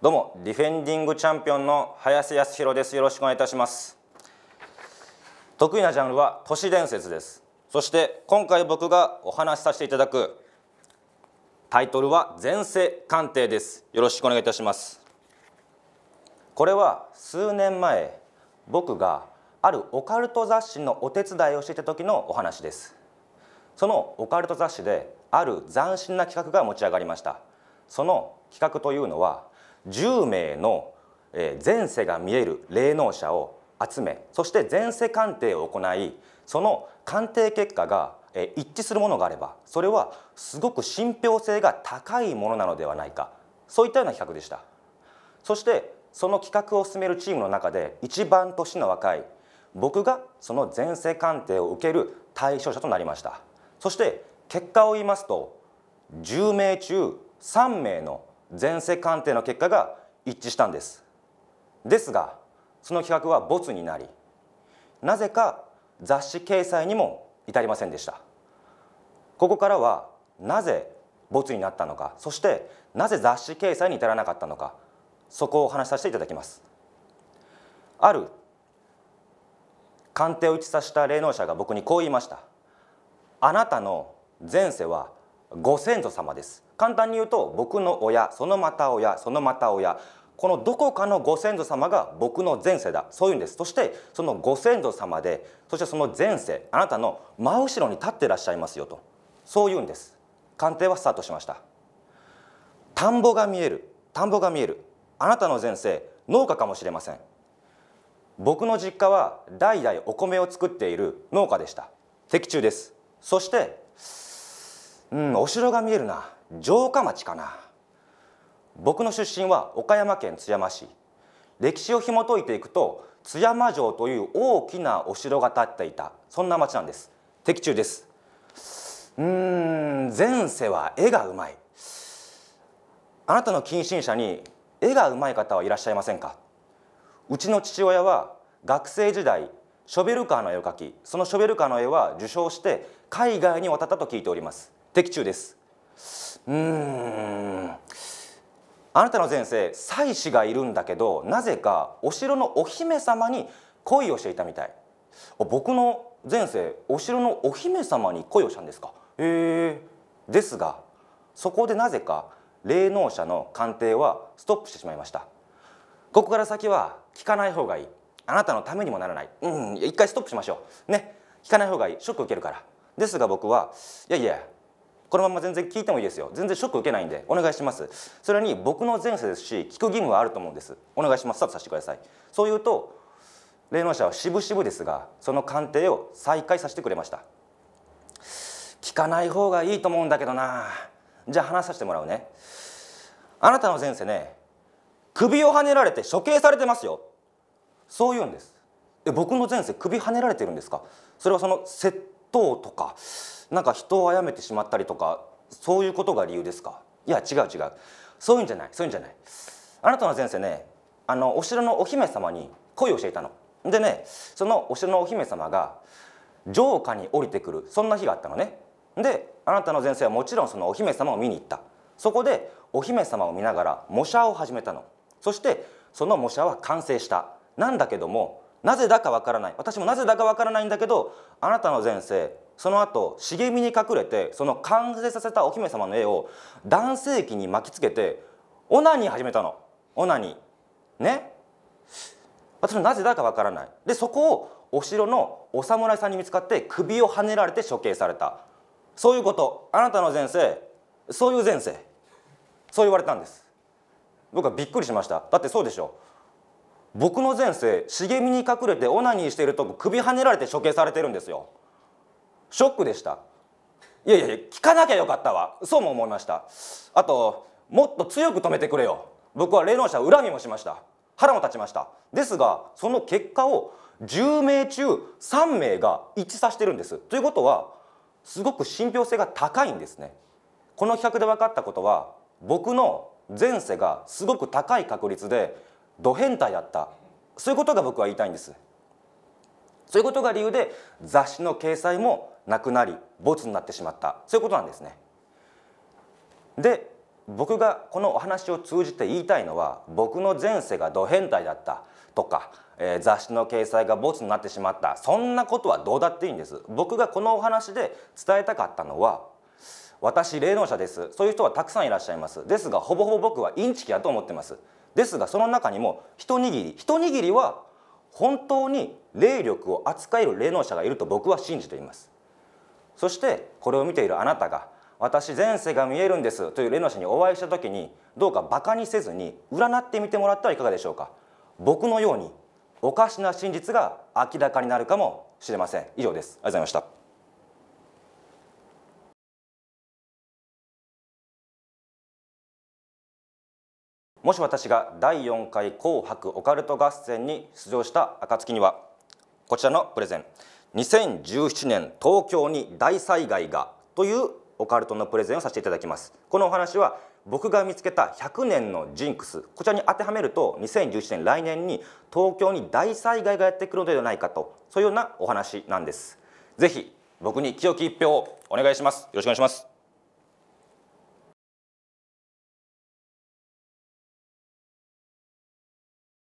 どうもディフェンディングチャンピオンの林康弘ですよろしくお願いいたします得意なジャンルは都市伝説ですそして今回僕がお話しさせていただくタイトルは前世鑑定ですよろしくお願いいたしますこれは数年前僕があるオカルト雑誌のお手伝いをしていた時のお話ですそのオカルト雑誌である斬新な企画が持ち上がりましたその企画というのは10名の前世が見える霊能者を集めそして前世鑑定を行いその鑑定結果が一致するものがあればそれはすごく信憑性が高いものなのではないかそういったような企画でしたそしてその企画を進めるチームの中で一番年の若い僕がその前世鑑定を受ける対象者となりましたそして結果を言いますと10名中3名の前世鑑定の結果が一致したんですですがその企画は没になりなぜか雑誌掲載にも至りませんでしたここからはなぜ没になったのかそしてなぜ雑誌掲載に至らなかったのかそこをお話しさせていただきますある鑑定を一致させた霊能者が僕にこう言いましたあなたの前世はご先祖様です簡単に言うと僕の親そのまた親そのまた親このどこかのご先祖様が僕の前世だそういうんですそしてそのご先祖様でそしてその前世あなたの真後ろに立ってらっしゃいますよとそういうんです鑑定はスタートしました田んぼが見える田んぼが見えるあなたの前世農家かもしれません僕の実家は代々お米を作っている農家でした的中ですそしてうんお城が見えるな城下町かな僕の出身は岡山県津山市歴史を紐解いていくと津山城という大きなお城が建っていたそんな町なんです的中ですうん前世は絵がうまいあなたの近親者に絵がうまい方はいらっしゃいませんかうちの父親は学生時代ショベルカーの絵を描きそのショベルカーの絵は受賞して海外に渡ったと聞いております的中ですうーんあなたの前世妻子がいるんだけどなぜかお城のお姫様に恋をしていたみたい僕の前世お城のお姫様に恋をしたんですかへえですがそこでなぜか霊能者の鑑定はストップしてしまいましたここから先は聞かない方がいいあなたのためにもならないうん一回ストップしましょうね聞かない方がいいショック受けるからですが僕はいやいやこのまま全然聞いてもいいですよ全然ショック受けないんでお願いしますそれに僕の前世ですし聞く義務はあると思うんですお願いしますスタートさせてくださいそう言うと霊能者は渋々ですがその鑑定を再開させてくれました聞かない方がいいと思うんだけどなじゃあ話させてもらうねあなたの前世ね首をはねられて処刑されてますよそう言うんですえ僕の前世首はねられてるんですかそれはその窃当とかなんか人を殺めてしまったりとかそういうことが理由ですかいや違う違うそういうんじゃないそういうんじゃないあなたの先生ねあのお城のお姫様に恋をしていたのでねそのお城のお姫様が城下に降りてくるそんな日があったのねであなたの前世はもちろんそのお姫様を見に行ったそこでお姫様を見ながら模写を始めたのそしてその模写は完成したなんだけどもなぜだかわからない私もなぜだかわからないんだけどあなたの前世その後茂みに隠れてその完成させたお姫様の絵を男性器に巻きつけてオナニー始めたのオナニーね私もなぜだかわからないでそこをお城のお侍さんに見つかって首をはねられて処刑されたそういうことあなたの前世そういう前世そう言われたんです僕はびっくりしましただってそうでしょ僕の前世茂みに隠れてオナニーしているとこ首はねられて処刑されてるんですよショックでしたいやいや聞かなきゃよかったわそうも思いましたあともっと強く止めてくれよ僕は霊能者恨みもしました腹も立ちましたですがその結果を10名中3名が一致させてるんですということはすごく信憑性が高いんですねこの企画で分かったことは僕の前世がすごく高い確率でド変態だったそういうことが僕は言いたいんですそういうことが理由で雑誌の掲載もなくなりボツになってしまったそういうことなんですねで僕がこのお話を通じて言いたいのは僕の前世がド変態だったとか、えー、雑誌の掲載がボツになってしまったそんなことはどうだっていいんです僕がこのお話で伝えたかったのは私霊能者ですそういう人はたくさんいらっしゃいますですがほぼほぼ僕はインチキだと思ってますですがその中にも一握り一握りは本当に霊力を扱える霊能者がいると僕は信じていますそしてこれを見ているあなたが「私前世が見えるんです」という霊能者にお会いした時にどうかバカにせずに占ってみてもらったらいかがでしょうか僕のようにおかしな真実が明らかになるかもしれません以上ですありがとうございましたもし私が第4回紅白オカルト合戦に出場した暁にはこちらのプレゼン2017年東京に大災害がというオカルトのプレゼンをさせていただきますこのお話は僕が見つけた100年のジンクスこちらに当てはめると2017年来年に東京に大災害がやってくるのではないかとそういうようなお話なんですぜひ僕に清き一票をお願いしますよろしくお願いします